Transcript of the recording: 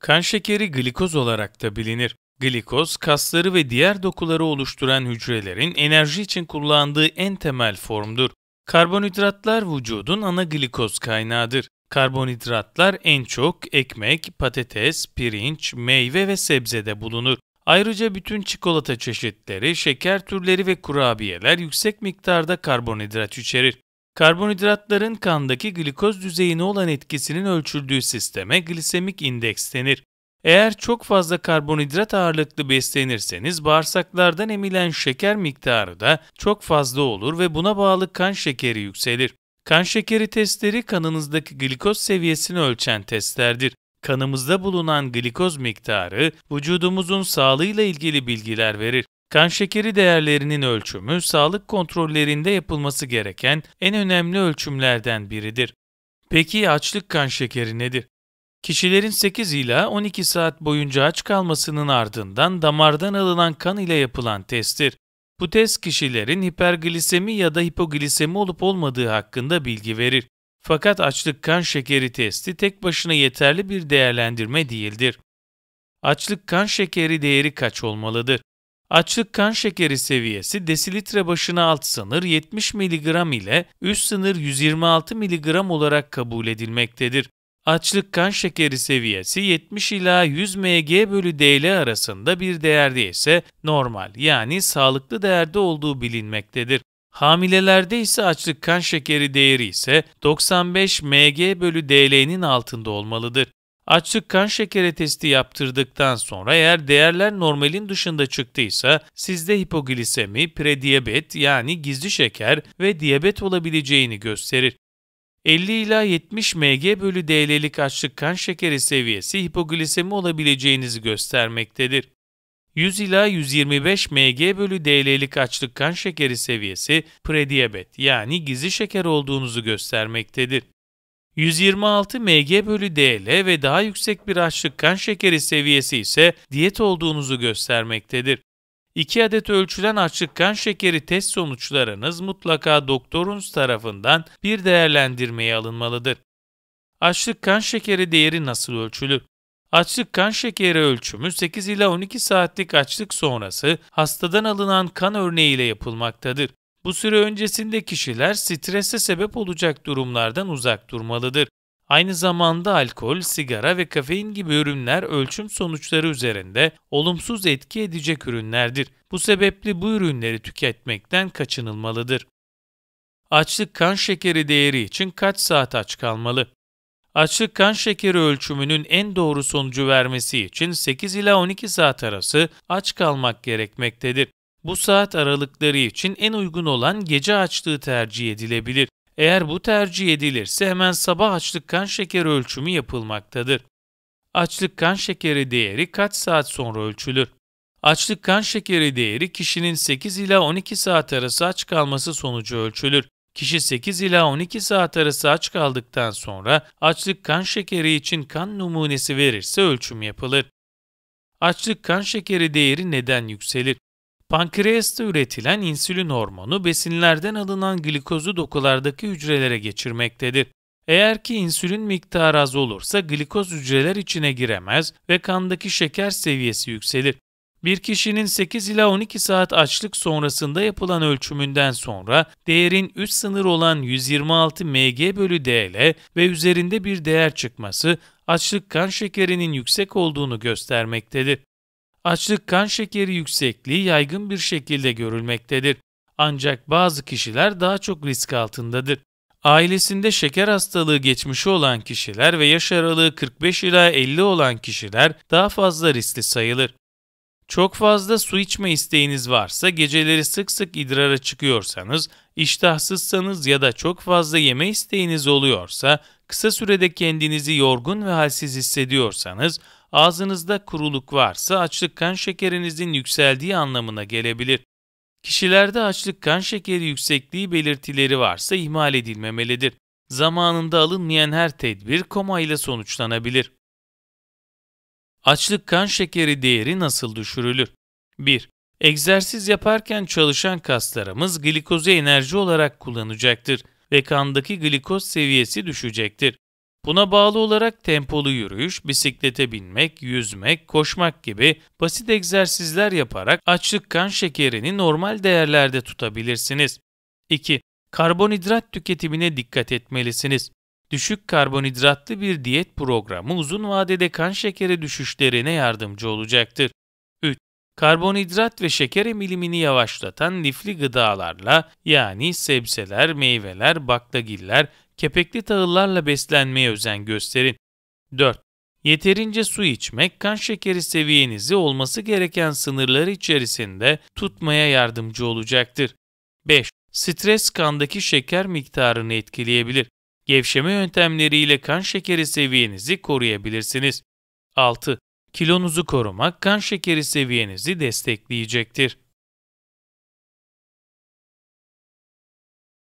Kan şekeri glikoz olarak da bilinir. Glikoz, kasları ve diğer dokuları oluşturan hücrelerin enerji için kullandığı en temel formdur. Karbonhidratlar vücudun ana glikoz kaynağıdır. Karbonhidratlar en çok ekmek, patates, pirinç, meyve ve sebzede bulunur. Ayrıca bütün çikolata çeşitleri, şeker türleri ve kurabiyeler yüksek miktarda karbonhidrat içerir. Karbonhidratların kandaki glikoz düzeyine olan etkisinin ölçüldüğü sisteme glisemik indeks denir. Eğer çok fazla karbonhidrat ağırlıklı beslenirseniz bağırsaklardan emilen şeker miktarı da çok fazla olur ve buna bağlı kan şekeri yükselir. Kan şekeri testleri kanınızdaki glikoz seviyesini ölçen testlerdir. Kanımızda bulunan glikoz miktarı vücudumuzun sağlığıyla ilgili bilgiler verir. Kan şekeri değerlerinin ölçümü, sağlık kontrollerinde yapılması gereken en önemli ölçümlerden biridir. Peki açlık kan şekeri nedir? Kişilerin 8 ila 12 saat boyunca aç kalmasının ardından damardan alınan kan ile yapılan testtir. Bu test kişilerin hiperglisemi ya da hipoglisemi olup olmadığı hakkında bilgi verir. Fakat açlık kan şekeri testi tek başına yeterli bir değerlendirme değildir. Açlık kan şekeri değeri kaç olmalıdır? Açlık kan şekeri seviyesi desilitre başına alt sınır 70 mg ile üst sınır 126 mg olarak kabul edilmektedir. Açlık kan şekeri seviyesi 70 ila 100 mg bölü dl arasında bir değerde ise normal yani sağlıklı değerde olduğu bilinmektedir. Hamilelerde ise açlık kan şekeri değeri ise 95 mg bölü dl'nin altında olmalıdır. Açlık kan şekeri testi yaptırdıktan sonra eğer değerler normalin dışında çıktıysa sizde hipoglisemi, prediyabet yani gizli şeker ve diyabet olabileceğini gösterir. 50 ila 70 mg bölü dl'lik açlık kan şekeri seviyesi hipoglisemi olabileceğinizi göstermektedir. 100 ila 125 mg bölü dl'lik açlık kan şekeri seviyesi prediyabet yani gizli şeker olduğunuzu göstermektedir. 126 mg bölü DL ve daha yüksek bir açlık kan şekeri seviyesi ise diyet olduğunuzu göstermektedir. 2 adet ölçülen açlık kan şekeri test sonuçlarınız mutlaka doktorunuz tarafından bir değerlendirmeye alınmalıdır. Açlık kan şekeri değeri nasıl ölçülür? Açlık kan şekeri ölçümü 8 ila 12 saatlik açlık sonrası hastadan alınan kan örneği ile yapılmaktadır. Bu süre öncesinde kişiler strese sebep olacak durumlardan uzak durmalıdır. Aynı zamanda alkol, sigara ve kafein gibi ürünler ölçüm sonuçları üzerinde olumsuz etki edecek ürünlerdir. Bu sebeple bu ürünleri tüketmekten kaçınılmalıdır. Açlık kan şekeri değeri için kaç saat aç kalmalı? Açlık kan şekeri ölçümünün en doğru sonucu vermesi için 8 ila 12 saat arası aç kalmak gerekmektedir. Bu saat aralıkları için en uygun olan gece açlığı tercih edilebilir. Eğer bu tercih edilirse hemen sabah açlık kan şekeri ölçümü yapılmaktadır. Açlık kan şekeri değeri kaç saat sonra ölçülür? Açlık kan şekeri değeri kişinin 8 ila 12 saat arası aç kalması sonucu ölçülür. Kişi 8 ila 12 saat arası aç kaldıktan sonra açlık kan şekeri için kan numunesi verirse ölçüm yapılır. Açlık kan şekeri değeri neden yükselir? Pankreas'te üretilen insülin hormonu besinlerden alınan glikozu dokulardaki hücrelere geçirmektedir. Eğer ki insülin miktarı az olursa glikoz hücreler içine giremez ve kandaki şeker seviyesi yükselir. Bir kişinin 8 ila 12 saat açlık sonrasında yapılan ölçümünden sonra değerin üst sınır olan 126 mg bölü DL ve üzerinde bir değer çıkması açlık kan şekerinin yüksek olduğunu göstermektedir. Açlık kan şekeri yüksekliği yaygın bir şekilde görülmektedir. Ancak bazı kişiler daha çok risk altındadır. Ailesinde şeker hastalığı geçmişi olan kişiler ve yaş aralığı 45 ila 50 olan kişiler daha fazla riskli sayılır. Çok fazla su içme isteğiniz varsa, geceleri sık sık idrara çıkıyorsanız, iştahsızsanız ya da çok fazla yeme isteğiniz oluyorsa, kısa sürede kendinizi yorgun ve halsiz hissediyorsanız, ağzınızda kuruluk varsa açlık kan şekerinizin yükseldiği anlamına gelebilir. Kişilerde açlık kan şekeri yüksekliği belirtileri varsa ihmal edilmemelidir. Zamanında alınmayan her tedbir koma ile sonuçlanabilir. Açlık kan şekeri değeri nasıl düşürülür? 1. Egzersiz yaparken çalışan kaslarımız glikozu enerji olarak kullanacaktır ve kandaki glikoz seviyesi düşecektir. Buna bağlı olarak tempolu yürüyüş, bisiklete binmek, yüzmek, koşmak gibi basit egzersizler yaparak açlık kan şekerini normal değerlerde tutabilirsiniz. 2. Karbonhidrat tüketimine dikkat etmelisiniz. Düşük karbonhidratlı bir diyet programı uzun vadede kan şekeri düşüşlerine yardımcı olacaktır. 3. Karbonhidrat ve şeker emilimini yavaşlatan lifli gıdalarla yani sebzeler, meyveler, baklagiller, kepekli tahıllarla beslenmeye özen gösterin. 4. Yeterince su içmek kan şekeri seviyenizi olması gereken sınırlar içerisinde tutmaya yardımcı olacaktır. 5. Stres kandaki şeker miktarını etkileyebilir. Gevşeme yöntemleriyle kan şekeri seviyenizi koruyabilirsiniz. 6. Kilonuzu korumak kan şekeri seviyenizi destekleyecektir.